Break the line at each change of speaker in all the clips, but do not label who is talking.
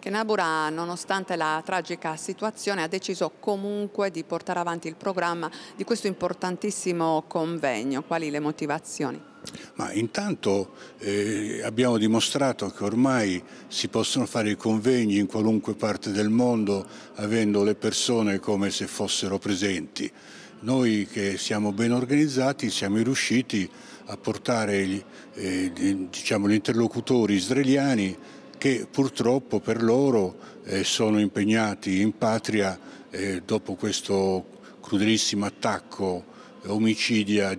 che Nabura, nonostante la tragica situazione, ha deciso comunque di portare avanti il programma di questo importantissimo convegno. Quali le motivazioni? Ma intanto eh, abbiamo dimostrato che ormai si possono fare i convegni in qualunque parte del mondo avendo le persone come se fossero presenti. Noi che siamo ben organizzati siamo riusciti a portare eh, diciamo, gli interlocutori israeliani che purtroppo per loro eh, sono impegnati in patria eh, dopo questo crudelissimo attacco eh, omicida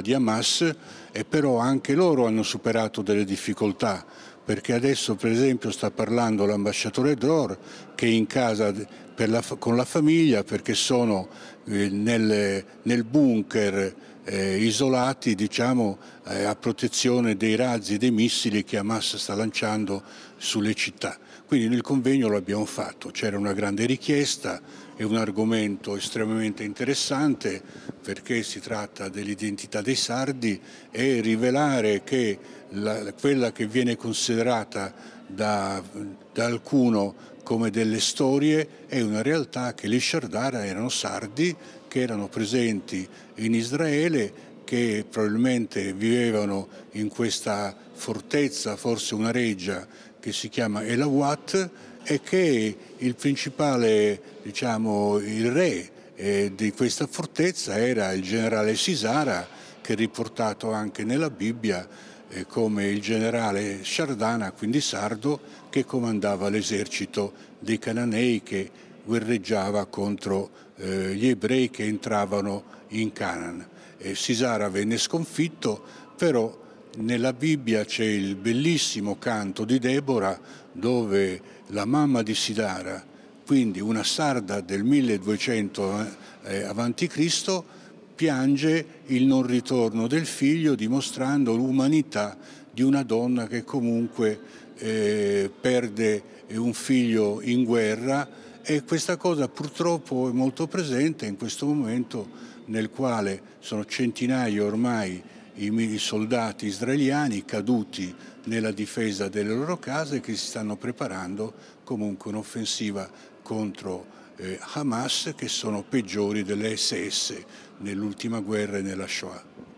di, Hamas e però anche loro hanno superato delle difficoltà perché adesso per esempio sta parlando l'ambasciatore Dror che è in casa la, con la famiglia perché sono eh, nel, nel bunker eh, isolati diciamo, eh, a protezione dei razzi e dei missili che Hamas sta lanciando sulle città. Quindi nel convegno lo abbiamo fatto, c'era una grande richiesta, è un argomento estremamente interessante, perché si tratta dell'identità dei sardi e rivelare che la, quella che viene considerata da, da, alcuno come delle storie è una realtà che gli Shardara erano sardi che erano presenti in Israele che probabilmente vivevano in questa fortezza, forse una reggia che si chiama Elawat e che il principale, diciamo, il re e di questa fortezza era il generale Sisara che è riportato anche nella Bibbia eh, come il generale Sardana, quindi sardo, che comandava l'esercito dei Cananei che guerreggiava contro eh, gli ebrei che entravano in Canaan. E Sisara venne sconfitto, però nella Bibbia c'è il bellissimo canto di Deborah dove la mamma di Sidara quindi una sarda del 1200 eh, a.C. piange il non ritorno del figlio dimostrando l'umanità di una donna che comunque eh, perde un figlio in guerra e questa cosa purtroppo è molto presente in questo momento nel quale sono centinaia ormai i soldati israeliani caduti nella difesa delle loro case che si stanno preparando comunque un'offensiva contro eh, Hamas che sono peggiori delle SS nell'ultima guerra e nella Shoah.